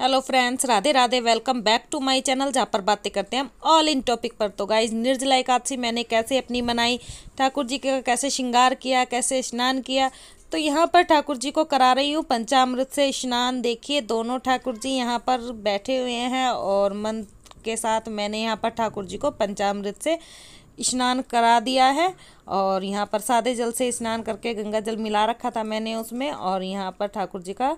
hello friends Radhe Radhe welcome back to my channel जहाँ पर बातें करते हैं हम ऑल इन टॉपिक पर तो गाइज निर्जला एकादशी मैंने कैसे अपनी मनाई ठाकुर जी का कैसे श्रृंगार किया कैसे स्नान किया तो यहाँ पर ठाकुर जी को करा रही हूँ पंचामृत से स्नान देखिए दोनों ठाकुर जी यहाँ पर बैठे हुए हैं और मंत्र के साथ मैंने यहाँ पर ठाकुर जी को पंचामृत से स्नान करा दिया है और यहाँ पर सादे जल से स्नान करके गंगा जल मिला रखा था मैंने उसमें और यहाँ पर ठाकुर जी का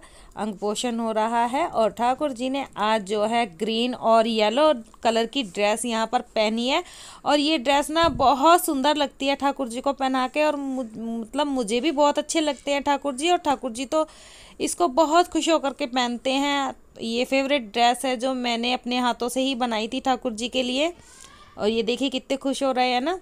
अंग पोषण हो रहा है और ठाकुर जी ने आज जो है ग्रीन और येलो कलर की ड्रेस यहाँ पर पहनी है और ये ड्रेस ना बहुत सुंदर लगती है ठाकुर जी को पहना के और मतलब मुझे भी बहुत अच्छे लगते हैं ठाकुर जी और ठाकुर जी तो इसको बहुत खुश होकर के पहनते हैं ये फेवरेट ड्रेस है जो मैंने अपने हाथों से ही बनाई थी ठाकुर जी के लिए और ये देखिए कितने खुश हो रहे हैं ना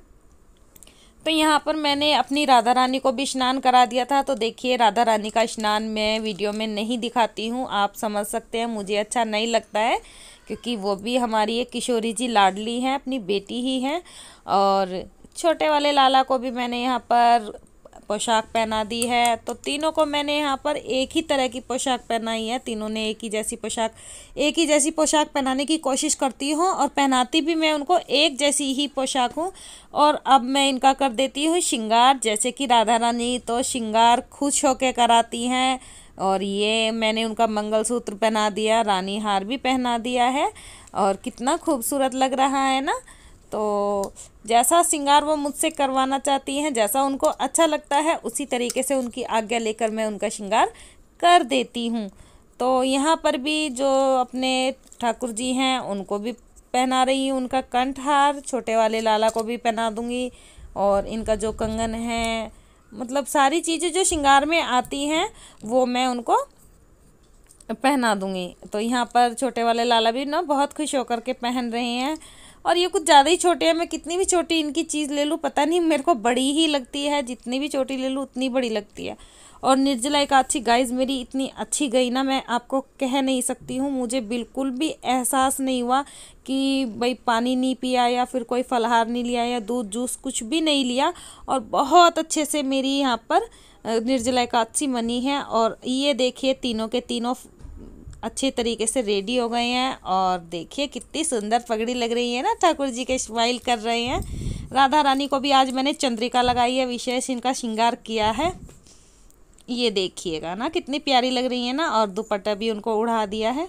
तो यहाँ पर मैंने अपनी राधा रानी को भी स्नान करा दिया था तो देखिए राधा रानी का स्नान मैं वीडियो में नहीं दिखाती हूँ आप समझ सकते हैं मुझे अच्छा नहीं लगता है क्योंकि वो भी हमारी एक किशोरी जी लाडली हैं अपनी बेटी ही हैं और छोटे वाले लाला को भी मैंने यहाँ पर पोशाक पहना दी है तो तीनों को मैंने यहाँ पर एक ही तरह की पोशाक पहनाई है तीनों ने एक ही जैसी पोशाक एक ही जैसी पोशाक पहनाने की कोशिश करती हूँ और पहनाती भी मैं उनको एक जैसी ही पोशाक हूँ और अब मैं इनका कर देती हूँ श्रृंगार जैसे कि राधा रानी तो श्रृंगार खुश के कराती हैं और ये मैंने उनका मंगलसूत्र पहना दिया रानी हार भी पहना दिया है और कितना खूबसूरत लग रहा है ना तो जैसा श्रृंगार वो मुझसे करवाना चाहती हैं जैसा उनको अच्छा लगता है उसी तरीके से उनकी आज्ञा लेकर मैं उनका श्रृंगार कर देती हूँ तो यहाँ पर भी जो अपने ठाकुर जी हैं उनको भी पहना रही हूँ उनका कंठहार छोटे वाले लाला को भी पहना दूँगी और इनका जो कंगन है मतलब सारी चीज़ें जो श्रृंगार में आती हैं वो मैं उनको पहना दूँगी तो यहाँ पर छोटे वाले लाला भी ना बहुत खुश होकर के पहन रहे हैं और ये कुछ ज़्यादा ही छोटे हैं मैं कितनी भी छोटी इनकी चीज़ ले लूँ पता नहीं मेरे को बड़ी ही लगती है जितनी भी छोटी ले लूँ उतनी बड़ी लगती है और निर्जला एक अच्छी गाइज मेरी इतनी अच्छी गई ना मैं आपको कह नहीं सकती हूँ मुझे बिल्कुल भी एहसास नहीं हुआ कि भाई पानी नहीं पिया या फिर कोई फलहार नहीं लिया या दूध जूस कुछ भी नहीं लिया और बहुत अच्छे से मेरी यहाँ पर निर्जला एक अच्छी मनी है और ये देखिए तीनों के तीनों अच्छे तरीके से रेडी हो गए हैं और देखिए कितनी सुंदर पगड़ी लग रही है ना ठाकुर जी के स्माइल कर रहे हैं राधा रानी को भी आज मैंने चंद्रिका लगाई है विशेष इनका श्रृंगार किया है ये देखिएगा ना कितनी प्यारी लग रही है ना और दुपट्टा भी उनको उड़ा दिया है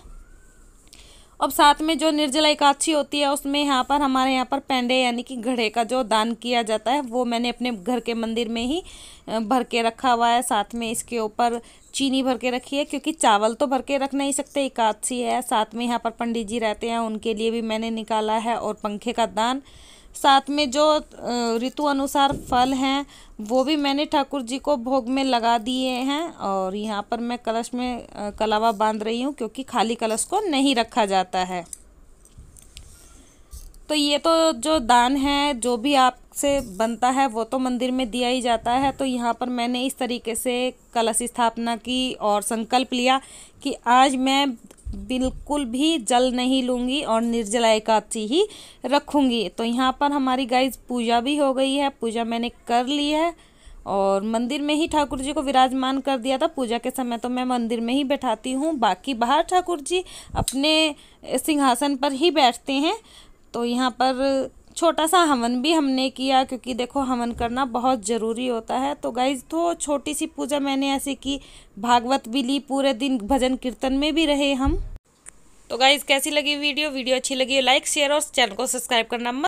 अब साथ में जो निर्जला एकादशी होती है उसमें यहाँ पर हमारे यहाँ पर पेंडे यानी कि घड़े का जो दान किया जाता है वो मैंने अपने घर के मंदिर में ही भर के रखा हुआ है साथ में इसके ऊपर चीनी भर के रखी है क्योंकि चावल तो भर के रख नहीं सकते एकादशी है साथ में यहाँ पर पंडित जी रहते हैं उनके लिए भी मैंने निकाला है और पंखे का दान साथ में जो ऋतु अनुसार फल हैं वो भी मैंने ठाकुर जी को भोग में लगा दिए हैं और यहाँ पर मैं कलश में कलावा बांध रही हूँ क्योंकि खाली कलश को नहीं रखा जाता है तो ये तो जो दान है जो भी आपसे बनता है वो तो मंदिर में दिया ही जाता है तो यहाँ पर मैंने इस तरीके से कलश स्थापना की और संकल्प लिया कि आज मैं बिल्कुल भी जल नहीं लूँगी और निर्जला एकादशी ही रखूँगी तो यहाँ पर हमारी गाइज पूजा भी हो गई है पूजा मैंने कर ली है और मंदिर में ही ठाकुर जी को विराजमान कर दिया था पूजा के समय तो मैं मंदिर में ही बैठाती हूँ बाकी बाहर ठाकुर जी अपने सिंहासन पर ही बैठते हैं तो यहाँ पर छोटा सा हवन भी हमने किया क्योंकि देखो हवन करना बहुत ज़रूरी होता है तो गाइज तो छोटी सी पूजा मैंने ऐसे की भागवत भी ली पूरे दिन भजन कीर्तन में भी रहे हम तो गाइज कैसी लगी वीडियो वीडियो अच्छी लगी लाइक शेयर और चैनल को सब्सक्राइब करना मत